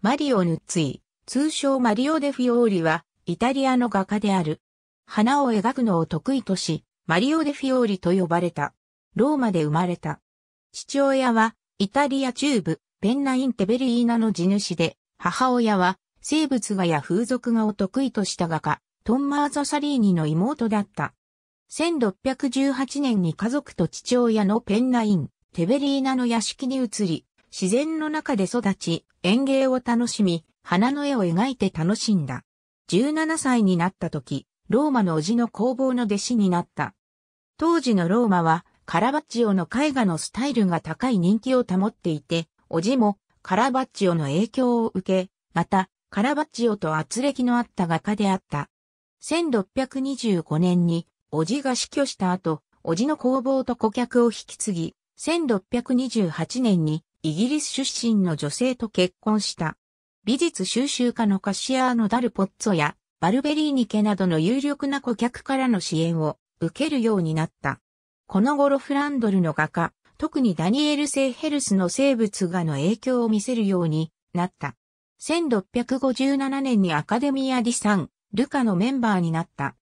マリオ・ヌッツィ、通称マリオ・デ・フィオーリは、イタリアの画家である。花を描くのを得意とし、マリオ・デ・フィオーリと呼ばれた。ローマで生まれた。父親は、イタリア中部、ペンナイン・テベリーナの地主で、母親は、生物画や風俗画を得意とした画家、トンマーザ・サリーニの妹だった。1618年に家族と父親のペンナイン、テベリーナの屋敷に移り、自然の中で育ち、園芸を楽しみ、花の絵を描いて楽しんだ。17歳になった時、ローマの叔父の工房の弟子になった。当時のローマは、カラバッチオの絵画のスタイルが高い人気を保っていて、叔父もカラバッチオの影響を受け、また、カラバッチオと圧力のあった画家であった。1625年に、叔父が死去した後、叔父の工房と顧客を引き継ぎ、1628年にイギリス出身の女性と結婚した。美術収集家のカシアーノ・ダルポッツォやバルベリーニ家などの有力な顧客からの支援を受けるようになった。この頃フランドルの画家、特にダニエル・セイ・ヘルスの生物画の影響を見せるようになった。1657年にアカデミア・ディ・サン、ルカのメンバーになった。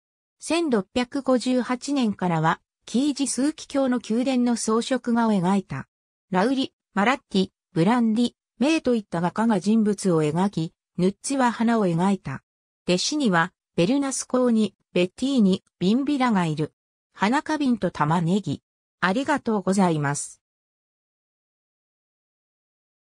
1658年からは、キージ・スーキ教の宮殿の装飾画を描いた。ラウリ、マラッティ、ブランディ、メイといった画家が人物を描き、ヌッチは花を描いた。弟子には、ベルナスコーニ、ベッティーニ、ビンビラがいる。花花瓶と玉ねぎ。ありがとうございます。